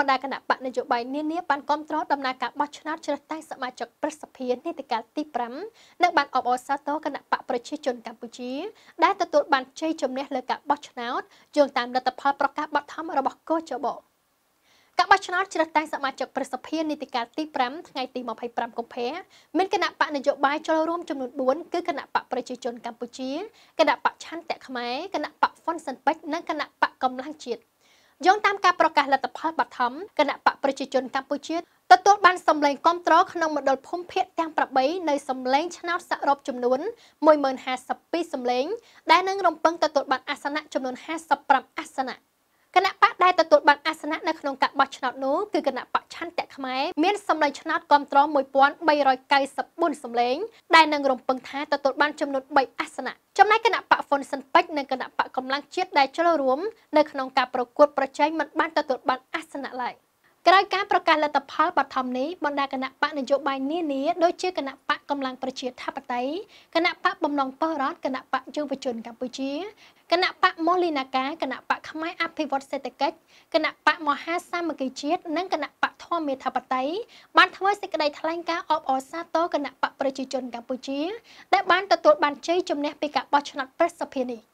បណ្ដាគណៈបកនយោបាយនានាបានគ្រប់គ្រងដំណើរការបោះឆ្នោតជ្រើសតាំងសមាជិកប្រសិទ្ធិនីតិកាលទី5និងបានអបអរសាទរគណៈបកប្រជាជនកម្ពុជាដែលទទួលបានជ័យជំនះលើការបោះឆ្នោតយោងតាមលទ្ធផលប្រកាសបទធម្មរបស់កោចបោការបោះឆ្នោតជ្រើសតាំងសមាជិកប្រសិទ្ធិនីតិកាលទី5ថ្ងៃទី25កុម្ភៈមានគណៈបកនយោបាយចូលរួមចំនួន4គឺគណៈបកប្រជាជនកម្ពុជាគណៈបកឆន្ទៈខ្មែរគណៈបកហ្វុនសិនពេជ្រនិងគណៈបកកម្លាំងជាតិយោងតាមការប្រកាសលទ្ធផលបឋមគណៈបកប្រជាជនកម្ពុជាទទួលបានសម្លេងគ្រប់គ្រងក្នុងមណ្ឌលភូមិភាគទាំង8នៃសម្លេងឆ្នោតសរុបចំនួន1052សម្លេងដែលនឹងរំពឹងទទួលបានអាសនៈចំនួន55អាសនៈគណៈបកដែលទទួលបានអាសនៈនៅក្នុងការបោះឆ្នោតនោះគឺគណៈបច្ឆន្ទៈខ្មែរមានសម្លេងឆ្នោតគ្រប់គ្រង1394សម្លេង ដែលនឹងរំពឹងថាទទួលបានចំនួន3អាសនៈចំណែកគណៈបកហ្វុនសិនពេជ្រនិងគណៈកម្លាំងជាតិដែលចូលរួមនៅ ក្នុងការប្រកួតប្រជែងមិនបានទទួលបានអាសនៈឡើយក្រោយការប្រកាសលទ្ធផលបឋមនេះបណ្ដាគណៈបកនយោបាយនានាដូចជាគណៈបកកម្លាំងប្រជាធិបតេយ្យគណៈបកបំណងបរដ្ឋគណៈបកយុវជន កម្ពុជាគណៈបកមូលីនាការគណៈបកខ្មែរអភិវឌ្ឍសេដ្ឋកិច្ចគណៈបកមហាសាមគ្គីជាតិនិងគណៈបកធម្មមេធិបតេយ្យបានធ្វើសេចក្តីថ្លែងការណ៍អបអរសាទរគណៈបកប្រជាជនកម្ពុជាដែលបានទទួលបានជ័យជំនះពីការបោះឆ្នោតប្រសិទ្ធភាពនេះ។